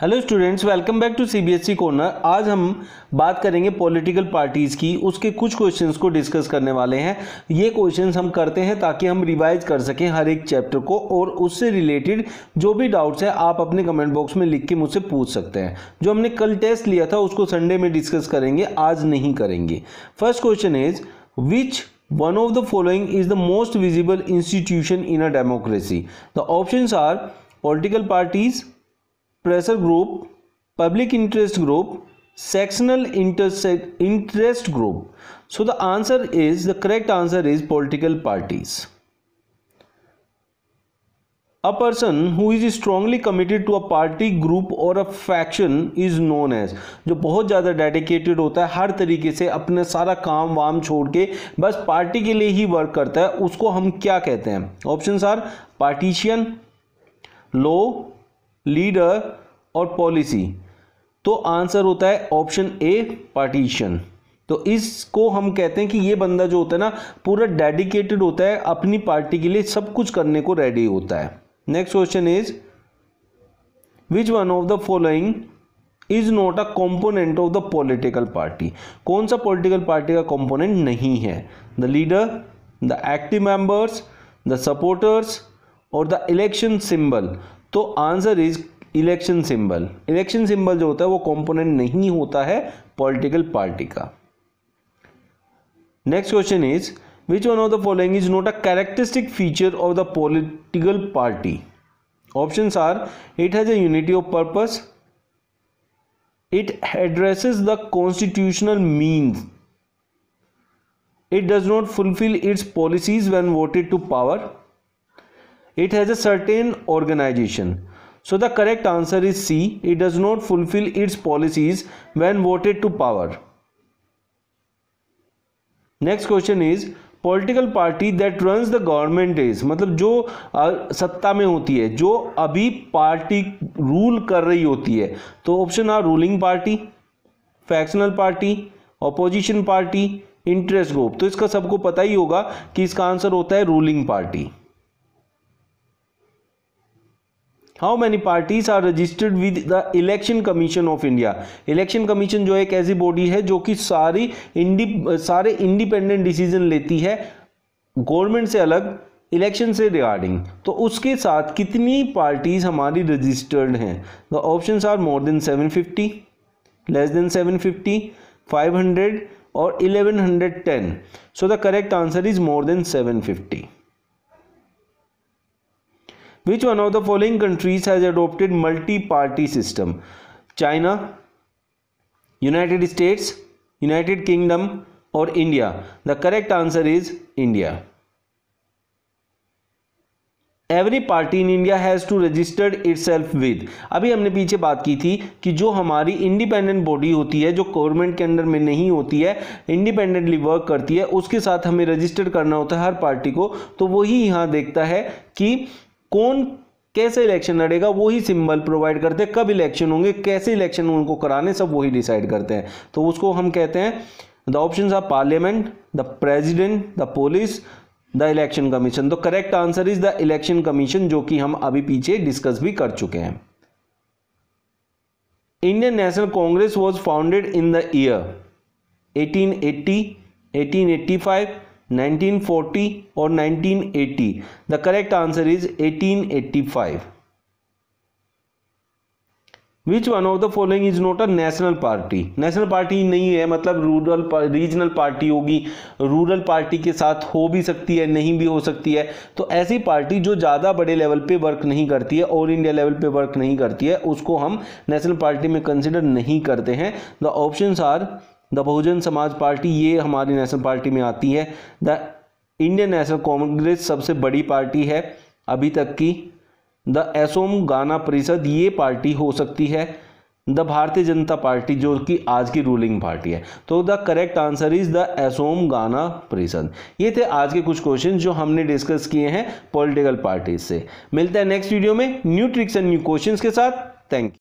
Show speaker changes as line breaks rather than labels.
Hello students welcome back to CBSE corner आज हम बात करेंगे पॉलिटिकल पार्टीज़ की उसके कुछ क्वेश्चंस को डिस्कस करने वाले हैं ये क्वेश्चंस हम करते हैं ताकि हम रिवाइज कर सकें हर एक चैप्टर को और उससे रिलेटेड जो भी डाउट्स हैं आप अपने कमेंट बॉक्स में लिख के मुझसे पूछ सकते हैं जो हमने कल टेस्ट लिया था उसको संडे में डिस्कस करेंगे आज नहीं करेंगे first question is which one of the following is the most visible institution in a democracy the option are political parties pressure group public interest group sectional interest group so the answer is the correct answer is political parties a person who is strongly committed to a party group और a faction is known as जो बहुत ज्यादा dedicated होता है हर तरीके से अपने सारा काम वाम छोड़ के बस पार्टी के लिए ही वर्क करता है उसको हम क्या कहते हैं option are partisan low leader और पॉलिसी तो आंसर होता है ऑप्शन ए पार्टीशन तो इसको हम कहते हैं कि ये बंदा जो होता है ना पूरा डेडिकेटेड होता है अपनी पार्टी के लिए सब कुछ करने को रेडी होता है next question is which one of the following is not a component of the political party कौन सा पॉलिटिकल पार्टी का कॉम्पोनेंट नहीं है the leader the active members the supporters और द इलेक्शन सिंबल तो answer is election symbol election symbol जो होता है वो कंपोनेंट नहीं होता है पॉलिटिकल पार्टी का next question is which one of the following is not a characteristic feature of the political party option are it has a unity of purpose it addresses the constitutional mean it does not fulfil its policies when voted to power it has a certain organization. So the correct answer is C. It does not fulfill its policies when voted to power. Next question is political party that runs the government is मतलब जो सत्ता में होती है जो अभी party rule कर रही होती है तो option are ruling party factional party opposition party interest group तो इसका सबको पता ही होगा कि इसका आंसर होता है ruling party how many parties are registered with the election commission of India election commission जो एक ऐसी बॉडी है जो कि सारी इंडी सारे इंडिपेंडेंट डिसीजन लेती है गवर्नमेंट से अलग इलेक्शन से रिगार्डिंग तो उसके साथ कितनी पार्टीज हमारी रजिस्टर्ड हैं the option are more than seven fifty less than seven fifty five hundred और eleven hundred ten so the correct answer is more than seven fifty which one of the following countries has adopted multi party system China United States United Kingdom और India the correct answer is India every party in India has to registered itself with अभी हमने पीछे बात की थी कि जो हमारी इंडिपेंडेंट बॉडी होती है जो गवर्नमेंट के अंडर में नहीं होती है इंडिपेंडेंटली वर्क करती है उसके साथ हमें रजिस्टर करना होता है हर पार्टी को तो वही यहाँ देखता है कि कौन कैसे इलेक्शन लड़ेगा वही सिंबल प्रोवाइड करते हैं कब इलेक्शन होंगे कैसे इलेक्शन उनको कराने सब वही डिसाइड करते हैं तो उसको हम कहते हैं the option are parliament the president the police the election commission तो correct answer is the election commission जो कि हम अभी पीछे डिस्कस भी कर चुके हैं Indian National Congress was founded in the year 1880, 1885 1940 और 1980 the correct answer is 1885 which one of the following is not a national party national party नहीं है मतलब रूरल रीजनल पार्टी होगी रूरल पार्टी के साथ हो भी सकती है नहीं भी हो सकती है तो ऐसी पार्टी जो ज़्यादा बड़े लेवल पे वर्क नहीं करती है ऑल इंडिया लेवल पे वर्क नहीं करती है उसको हम नेशनल पार्टी में कंसिडर नहीं करते हैं the option are the Bahujan Samaj party ये हमारी नेशनल पार्टी में आती है द इंडियन नेशनल कांग्रेस सबसे बड़ी पार्टी है अभी तक की द एसोम गाना परिषद ये पार्टी हो सकती है द भारतीय जनता पार्टी जो कि आज की रूलिंग पार्टी है तो the correct answer is the Asom Gana Parishad ये थे आज के कुछ क्वेश्चन जो हमने डिस्कस किए हैं पॉलिटिकल पार्टीज से मिलते हैं नेक्स्ट वीडियो में new tricks and new question के साथ थैंक यू